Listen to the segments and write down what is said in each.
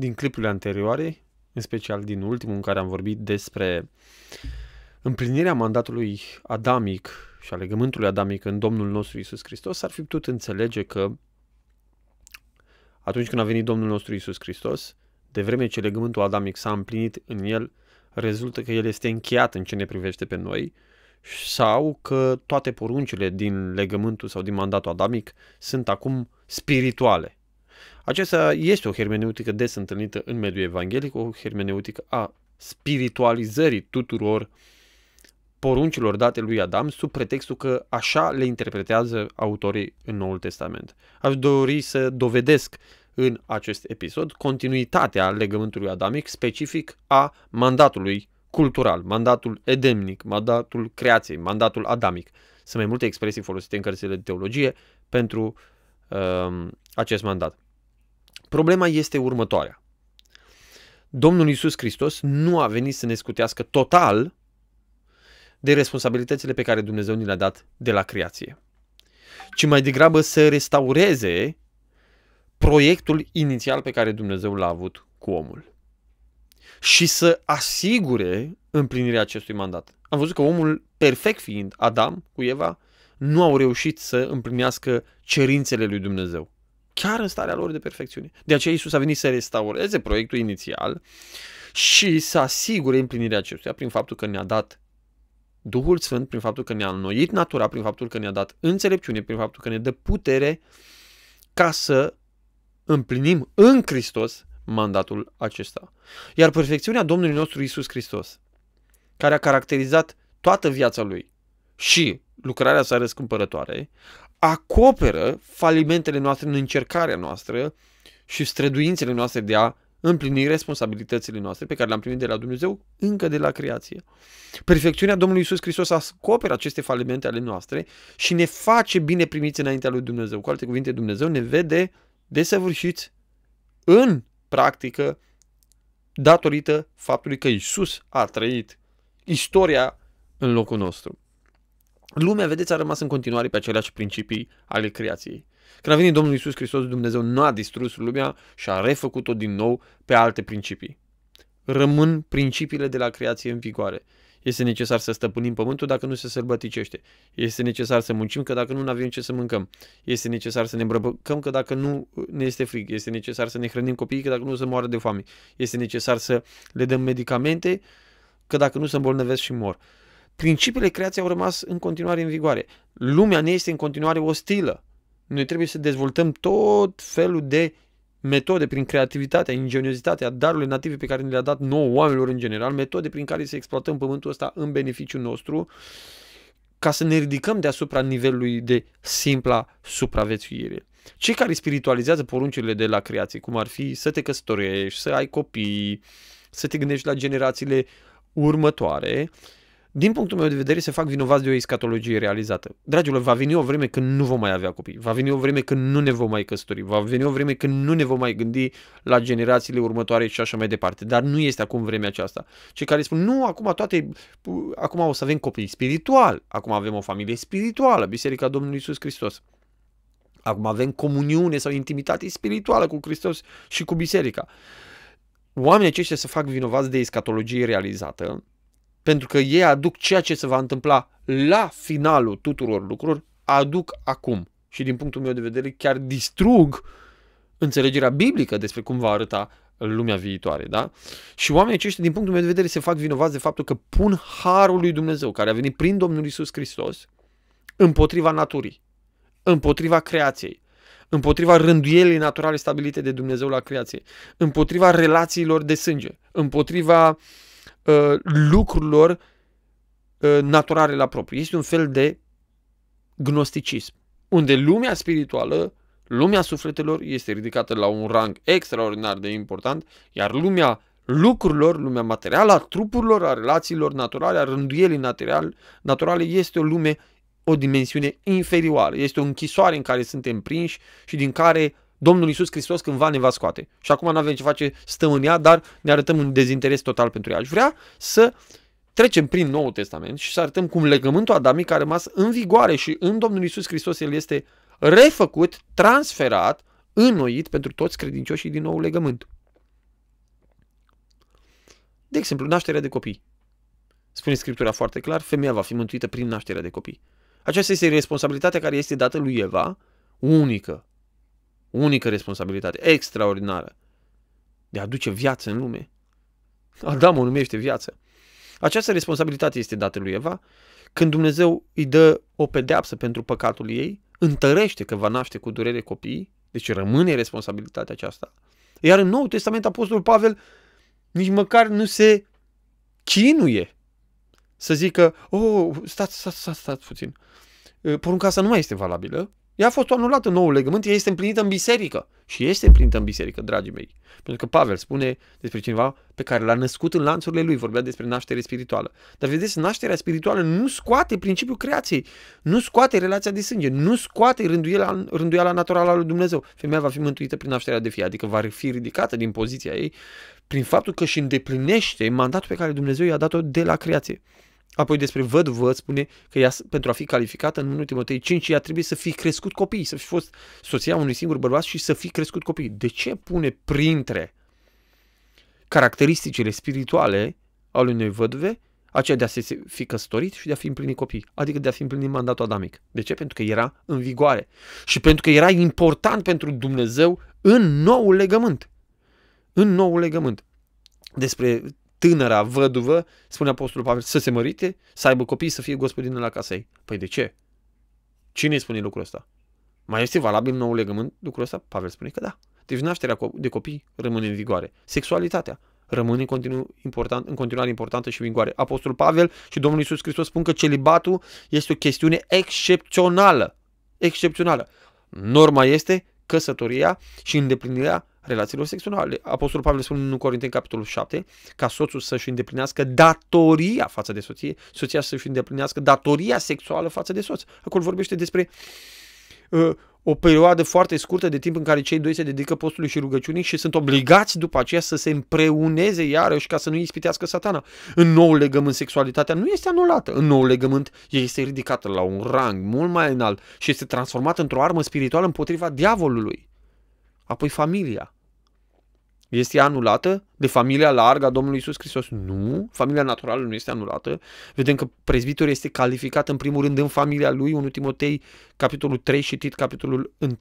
din clipurile anterioare, în special din ultimul în care am vorbit despre împlinirea mandatului adamic și a legământului adamic în Domnul nostru Isus Hristos, ar fi putut înțelege că atunci când a venit Domnul nostru Isus Hristos, de vreme ce legământul adamic s-a împlinit în el, rezultă că el este încheiat în ce ne privește pe noi sau că toate poruncile din legământul sau din mandatul adamic sunt acum spirituale. Aceasta este o hermeneutică des întâlnită în mediul evanghelic, o hermeneutică a spiritualizării tuturor poruncilor date lui Adam sub pretextul că așa le interpretează autorii în Noul Testament. Aș dori să dovedesc în acest episod continuitatea legământului adamic specific a mandatului cultural, mandatul edemnic, mandatul creației, mandatul adamic. Sunt mai multe expresii folosite în cărțile de teologie pentru um, acest mandat. Problema este următoarea. Domnul Iisus Hristos nu a venit să ne scutească total de responsabilitățile pe care Dumnezeu ni le-a dat de la creație, ci mai degrabă să restaureze proiectul inițial pe care Dumnezeu l-a avut cu omul și să asigure împlinirea acestui mandat. Am văzut că omul perfect fiind Adam cu Eva, nu au reușit să împlinească cerințele lui Dumnezeu chiar în starea lor de perfecțiune. De aceea Isus a venit să restaureze proiectul inițial și să asigure împlinirea acestuia prin faptul că ne-a dat Duhul Sfânt, prin faptul că ne-a înnoit natura, prin faptul că ne-a dat înțelepciune, prin faptul că ne dă putere ca să împlinim în Hristos mandatul acesta. Iar perfecțiunea Domnului nostru Isus Hristos, care a caracterizat toată viața lui și lucrarea sa răscumpărătoare, acoperă falimentele noastre în încercarea noastră și străduințele noastre de a împlini responsabilitățile noastre pe care le-am primit de la Dumnezeu încă de la creație. Perfecțiunea Domnului Isus Hristos acoperă aceste falimente ale noastre și ne face bine primiți înaintea lui Dumnezeu. Cu alte cuvinte, Dumnezeu ne vede desăvârșiți în practică datorită faptului că Isus a trăit istoria în locul nostru lumea, vedeți, a rămas în continuare pe aceleași principii ale creației. Când a venit Domnul Iisus Hristos, Dumnezeu nu a distrus lumea și a refăcut-o din nou pe alte principii. Rămân principiile de la creație în vigoare. Este necesar să stăpânim pământul dacă nu se sărbăticește. Este necesar să muncim că dacă nu, nu avem ce să mâncăm. Este necesar să ne îmbrăcăm că dacă nu ne este frig. Este necesar să ne hrănim copiii că dacă nu se moară de foame. Este necesar să le dăm medicamente că dacă nu se îmbolnăvesc și mor principiile creației au rămas în continuare în vigoare. Lumea ne este în continuare ostilă. Noi trebuie să dezvoltăm tot felul de metode prin creativitatea, ingeniozitatea, darurile native pe care ne le-a dat nouă oamenilor în general, metode prin care să exploatăm pământul ăsta în beneficiul nostru, ca să ne ridicăm deasupra nivelului de simpla supraviețuire. Cei care spiritualizează poruncile de la creație, cum ar fi să te căsătorești, să ai copii, să te gândești la generațiile următoare, uh, din punctul meu de vedere, se fac vinovați de o escatologie realizată. Dragilor, va veni o vreme când nu vom mai avea copii, va veni o vreme când nu ne vom mai căsători, va veni o vreme când nu ne vom mai gândi la generațiile următoare și așa mai departe. Dar nu este acum vremea aceasta. Cei care spun, nu, acum toate, acum o să avem copii spiritual, acum avem o familie spirituală, Biserica Domnului Isus Hristos. Acum avem comuniune sau intimitate spirituală cu Hristos și cu biserica. Oamenii aceștia se fac vinovați de escatologie realizată pentru că ei aduc ceea ce se va întâmpla la finalul tuturor lucrurilor, aduc acum. Și din punctul meu de vedere chiar distrug înțelegerea biblică despre cum va arăta lumea viitoare, da? Și oamenii aceștia, din punctul meu de vedere, se fac vinovați de faptul că pun harul lui Dumnezeu, care a venit prin Domnul Isus Hristos, împotriva naturii, împotriva creației, împotriva rânduielii naturale stabilite de Dumnezeu la creație, împotriva relațiilor de sânge, împotriva uh, Uh, lucrurilor uh, naturale la propriu. Este un fel de gnosticism, unde lumea spirituală, lumea sufletelor este ridicată la un rang extraordinar de important, iar lumea lucrurilor, lumea materială, a trupurilor, a relațiilor naturale, a rânduielii naturale, naturale, este o lume, o dimensiune inferioară. Este o închisoare în care suntem prinși și din care Domnul Iisus Hristos cândva ne va scoate. Și acum nu avem ce face, stăm în ea, dar ne arătăm un dezinteres total pentru ea. Aș vrea să trecem prin Noul Testament și să arătăm cum legământul adamic a rămas în vigoare și în Domnul Iisus Hristos el este refăcut, transferat, înnoit pentru toți credincioșii din nou legământ. De exemplu, nașterea de copii. Spune Scriptura foarte clar, femeia va fi mântuită prin nașterea de copii. Aceasta este responsabilitatea care este dată lui Eva, unică, unică responsabilitate, extraordinară, de a aduce viață în lume. Adam o numește viață. Această responsabilitate este dată lui Eva. Când Dumnezeu îi dă o pedeapsă pentru păcatul ei, întărește că va naște cu durere copiii, deci rămâne responsabilitatea aceasta. Iar în Noul Testament Apostolul Pavel nici măcar nu se chinuie să zică, oh, stați, stați, stați, stați puțin. Porunca asta nu mai este valabilă, ea a fost anulată în nou legământ, ea este împlinită în biserică. Și este împlinită în biserică, dragii mei. Pentru că Pavel spune despre cineva pe care l-a născut în lanțurile lui, vorbea despre naștere spirituală. Dar vedeți, nașterea spirituală nu scoate principiul creației, nu scoate relația de sânge, nu scoate rânduiala, rânduiala naturală a lui Dumnezeu. Femeia va fi mântuită prin nașterea de fie, adică va fi ridicată din poziția ei prin faptul că își îndeplinește mandatul pe care Dumnezeu i-a dat-o de la creație. Apoi despre văduvă spune că ea, pentru a fi calificată în 1 Timotei 5, ea trebuie să fi crescut copii, să fi fost soția unui singur bărbat și să fi crescut copii. De ce pune printre caracteristicile spirituale al unei văduve aceea de a se fi căsătorit și de a fi împlinit copii, adică de a fi împlinit mandatul adamic. De ce? Pentru că era în vigoare și pentru că era important pentru Dumnezeu în nou legământ. În nou legământ. Despre tânăra văduvă, spune Apostolul Pavel, să se mărite, să aibă copii, să fie gospodină la casa ei. Păi de ce? Cine îi spune lucrul ăsta? Mai este valabil nou legământ lucrul ăsta? Pavel spune că da. Deci nașterea de copii rămâne în vigoare. Sexualitatea rămâne în, important, în continuare importantă și vigoare. Apostolul Pavel și Domnul Isus Hristos spun că celibatul este o chestiune excepțională. Excepțională. Norma este căsătoria și îndeplinirea relațiilor sexuale. Apostolul Pavel spune în Corinteni, capitolul 7, ca soțul să-și îndeplinească datoria față de soție, soția să-și îndeplinească datoria sexuală față de soț. Acolo vorbește despre uh, o perioadă foarte scurtă de timp în care cei doi se dedică postului și rugăciunii și sunt obligați după aceea să se împreuneze iarăși ca să nu ispitească satana. În nou legământ sexualitatea nu este anulată. În nou legământ este ridicată la un rang mult mai înalt și este transformată într-o armă spirituală împotriva diavolului apoi familia. Este anulată de familia largă a Domnului Isus Hristos? Nu, familia naturală nu este anulată. Vedem că prezbitorul este calificat în primul rând în familia lui, 1 Timotei, capitolul 3, Tit, capitolul 1.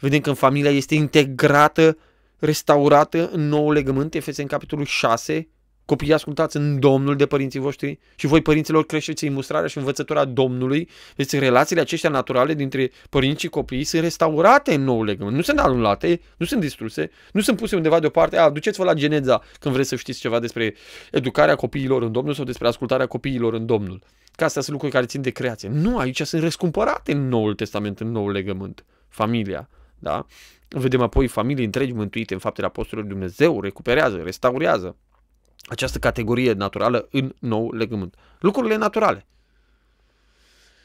Vedem că în familia este integrată, restaurată în nou legământ, Efeseni, capitolul 6, Copiii ascultați în Domnul de părinții voștri și voi părinților creșteți în mustrarea și învățătura Domnului. Deci relațiile acestea naturale dintre părinți și copii sunt restaurate în nou legământ. Nu sunt anulate, nu sunt distruse, nu sunt puse undeva deoparte. A, duceți-vă la Geneza când vreți să știți ceva despre educarea copiilor în Domnul sau despre ascultarea copiilor în Domnul. Că astea sunt lucruri care țin de creație. Nu, aici sunt răscumpărate în Noul Testament, în Noul Legământ. Familia, da? Vedem apoi familii întregi mântuite în faptele apostolilor Dumnezeu, recuperează, restaurează această categorie naturală în nou legământ. Lucrurile naturale,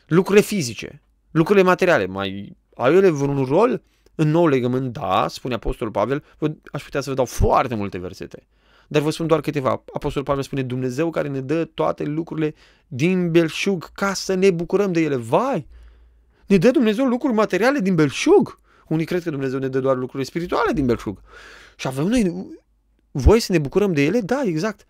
lucrurile fizice, lucrurile materiale, mai au ele vreun rol în nou legământ? Da, spune Apostolul Pavel, aș putea să vă dau foarte multe versete, dar vă spun doar câteva. Apostolul Pavel spune Dumnezeu care ne dă toate lucrurile din belșug ca să ne bucurăm de ele. Vai! Ne dă Dumnezeu lucruri materiale din belșug! Unii cred că Dumnezeu ne dă doar lucruri spirituale din belșug. Și avem noi voi să ne bucurăm de ele? Da, exact.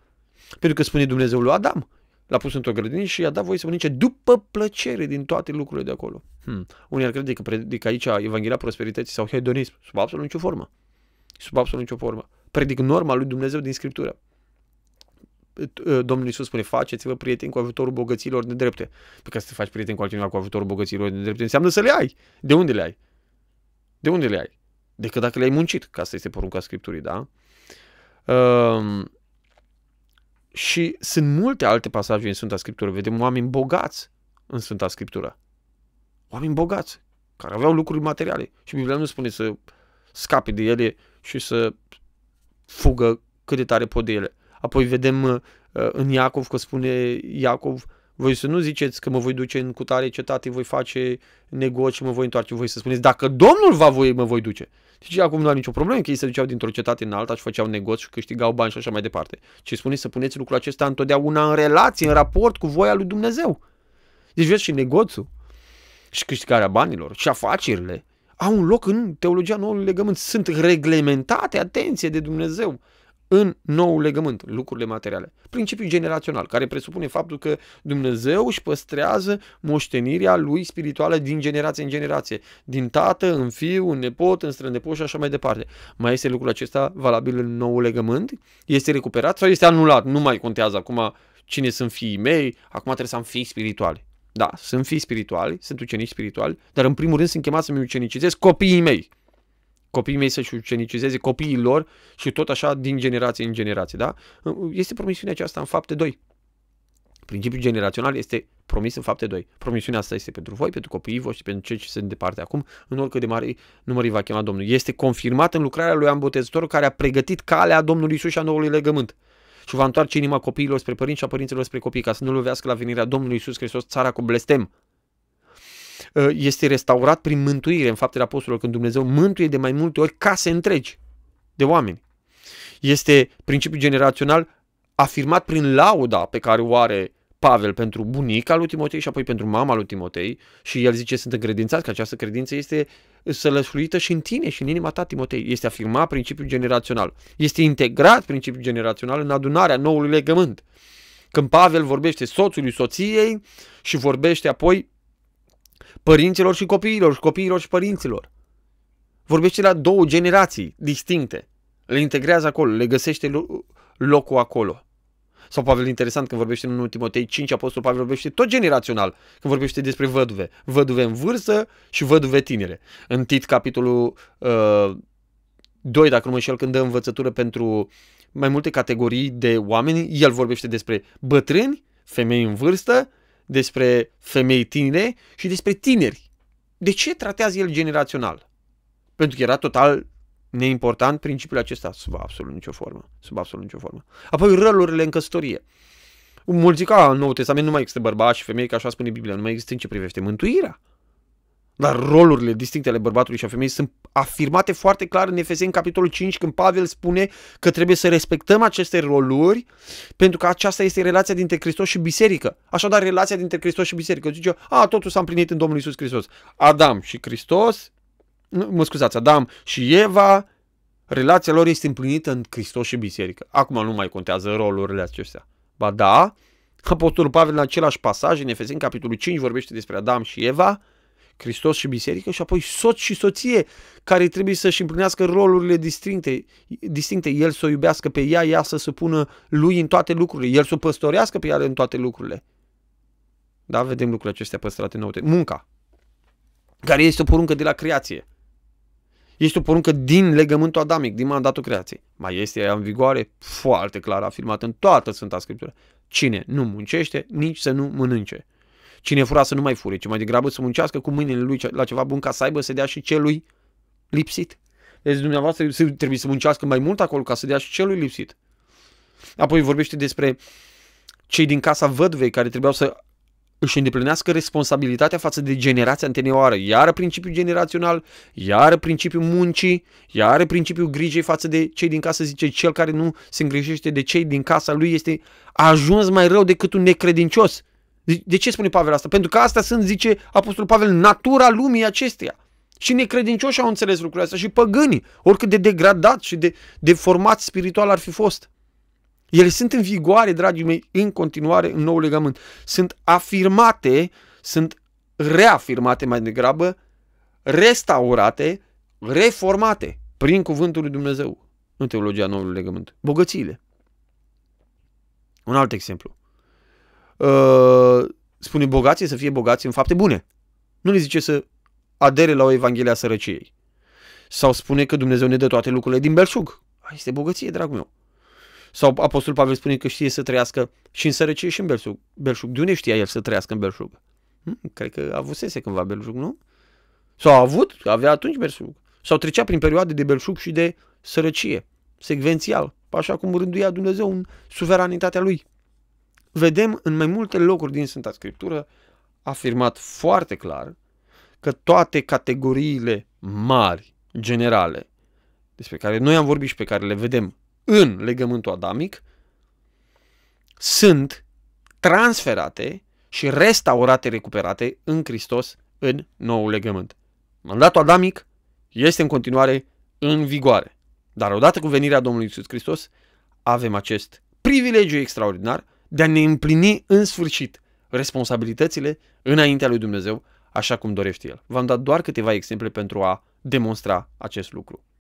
Pentru că spune Dumnezeu lui Adam, l-a pus într-o grădină și i-a dat voie să mănânce după plăcere din toate lucrurile de acolo. Hmm. Unii ar crede că predic aici Evanghelia prosperității sau hedonism, sub absolut nicio formă. Sub absolut nicio formă. Predic norma lui Dumnezeu din Scriptură. Ă, Domnul Iisus spune, faceți-vă prieteni cu ajutorul bogăților de drepte. Pe păi că să te faci prieten cu altcineva cu ajutorul bogăților de drepte înseamnă să le ai. De unde le ai? De unde le ai? Decât dacă le-ai muncit, ca asta este porunca Scripturii, da? Ehm, și sunt multe alte pasaje în Sfânta Scriptură. Vedem oameni bogați în Sfânta Scriptură. Oameni bogați, care aveau lucruri materiale. Și Biblia nu spune să scape de ele și să fugă cât de tare pot de ele. Apoi vedem uh, în Iacov că spune Iacov, voi să nu ziceți că mă voi duce în cutare cetate, voi face negoci, mă voi întoarce, voi să spuneți, dacă Domnul va voi, mă voi duce. Deci acum nu are nicio problemă că ei se duceau dintr-o cetate în alta și făceau negoți și câștigau bani și așa mai departe. Ce spune să puneți lucrul acesta întotdeauna în relație, în raport cu voia lui Dumnezeu. Deci vezi și negoțul și câștigarea banilor și afacerile au un loc în teologia noului legământ. Sunt reglementate, atenție, de Dumnezeu în nou legământ, lucrurile materiale. Principiul generațional, care presupune faptul că Dumnezeu își păstrează moștenirea lui spirituală din generație în generație, din tată în fiu, în nepot, în strănepot și așa mai departe. Mai este lucrul acesta valabil în nou legământ? Este recuperat sau este anulat? Nu mai contează acum cine sunt fiii mei, acum trebuie să am fii spirituali. Da, sunt fii spirituali, sunt ucenici spirituali, dar în primul rând sunt chemați să-mi ucenicizez copiii mei copiii mei să-și ucenicizeze copiii lor și tot așa din generație în generație, da? Este promisiunea aceasta în fapte 2. Principiul generațional este promis în fapte 2. Promisiunea asta este pentru voi, pentru copiii voștri, pentru cei ce sunt departe acum, în oricât de mare număr îi va chema Domnul. Este confirmat în lucrarea lui Ambotezătorul care a pregătit calea Domnului Isus și a noului legământ și va întoarce inima copiilor spre părinți și a părinților spre copii, ca să nu lovească la venirea Domnului Isus Hristos țara cu blestem. Uh, este restaurat prin mântuire în faptele apostolilor, când Dumnezeu mântuie de mai multe ori case întregi de oameni. Este principiul generațional afirmat prin lauda pe care o are Pavel pentru bunica lui Timotei și apoi pentru mama lui Timotei și el zice sunt încredințați că această credință este sălășluită și în tine și în inima ta, Timotei. Este afirmat principiul generațional. Este integrat principiul generațional în adunarea noului legământ. Când Pavel vorbește soțului soției și vorbește apoi Părinților și copiilor și copiilor și părinților. Vorbește la două generații distincte. Le integrează acolo, le găsește locul acolo. Sau Pavel, interesant, când vorbește în 1 Timotei 5, Apostol Pavel vorbește tot generațional, când vorbește despre văduve. Văduve în vârstă și văduve tinere. În Tit, capitolul uh, 2, dacă nu mă înșel, când dă învățătură pentru mai multe categorii de oameni, el vorbește despre bătrâni, femei în vârstă despre femei tinere și despre tineri. De ce tratează el generațional? Pentru că era total neimportant principiul acesta sub absolut nicio formă. Sub absolut nicio formă. Apoi rălurile în căsătorie. Mulți zic, în Noul Testament nu mai există bărbați și femei, ca așa spune Biblia, nu mai există în ce privește mântuirea. Dar rolurile distincte ale bărbatului și a femeii sunt afirmate foarte clar în Efeseni, în capitolul 5, când Pavel spune că trebuie să respectăm aceste roluri, pentru că aceasta este relația dintre Hristos și biserică. Așadar, relația dintre Hristos și biserică. Zice, a, totul s-a împlinit în Domnul Isus Hristos. Adam și Hristos, mă scuzați, Adam și Eva, relația lor este împlinită în Hristos și biserică. Acum nu mai contează rolurile acestea. Ba da, Apostolul Pavel în același pasaj, în Efeseni, capitolul 5, vorbește despre Adam și Eva, Hristos și biserică și apoi soț și soție care trebuie să-și împlinească rolurile distincte, distincte. El să o iubească pe ea, ea să se pună lui în toate lucrurile, el să o păstorească pe ea în toate lucrurile. Da, vedem lucrurile acestea păstrate în Munca, care este o poruncă de la creație. Este o poruncă din legământul adamic, din mandatul creației. Mai este ea în vigoare? Foarte clar afirmat în toată Sfânta Scriptură. Cine nu muncește, nici să nu mănânce. Cine fura să nu mai fure, ci mai degrabă să muncească cu mâinile lui la ceva bun ca să aibă să dea și celui lipsit. Deci dumneavoastră trebuie să muncească mai mult acolo ca să dea și celui lipsit. Apoi vorbește despre cei din casa vădvei care trebuiau să își îndeplinească responsabilitatea față de generația anterioară. Iară principiul generațional, iară principiul muncii, iară principiul grijei față de cei din casă, zice, cel care nu se îngrijește de cei din casa lui este ajuns mai rău decât un necredincios. De, ce spune Pavel asta? Pentru că asta sunt, zice Apostolul Pavel, natura lumii acesteia. Și necredincioși au înțeles lucrurile astea și păgânii, oricât de degradat și de format spiritual ar fi fost. Ele sunt în vigoare, dragii mei, în continuare în nou legământ. Sunt afirmate, sunt reafirmate mai degrabă, restaurate, reformate prin cuvântul lui Dumnezeu în teologia noului legământ. Bogățiile. Un alt exemplu uh, spune bogații să fie bogați în fapte bune. Nu le zice să adere la o Evanghelie a sărăciei. Sau spune că Dumnezeu ne dă toate lucrurile din belșug. Este bogăție, dragul meu. Sau Apostol Pavel spune că știe să trăiască și în sărăcie și în belșug. belșug. De unde știa el să trăiască în belșug? Hmm, cred că avusese cândva belșug, nu? Sau a avut, avea atunci belșug. Sau trecea prin perioade de belșug și de sărăcie, secvențial, așa cum rânduia Dumnezeu în suveranitatea lui vedem în mai multe locuri din Sfânta Scriptură afirmat foarte clar că toate categoriile mari, generale, despre care noi am vorbit și pe care le vedem în legământul adamic, sunt transferate și restaurate, recuperate în Hristos în nou legământ. Mandatul adamic este în continuare în vigoare. Dar odată cu venirea Domnului Isus Hristos, avem acest privilegiu extraordinar de a ne împlini în sfârșit responsabilitățile înaintea lui Dumnezeu, așa cum dorește El. V-am dat doar câteva exemple pentru a demonstra acest lucru.